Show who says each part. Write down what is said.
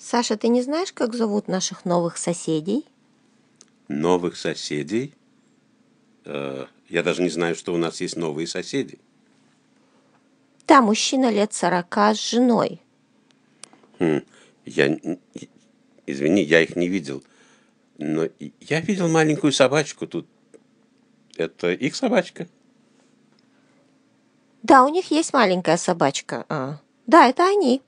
Speaker 1: Саша, ты не знаешь, как зовут наших новых соседей?
Speaker 2: Новых соседей? Э, я даже не знаю, что у нас есть новые соседи.
Speaker 3: Да, мужчина лет сорока с женой.
Speaker 2: Хм, я, извини, я их не видел. Но я видел маленькую собачку тут. Это их собачка?
Speaker 3: Да, у них есть маленькая собачка. А, да, это они.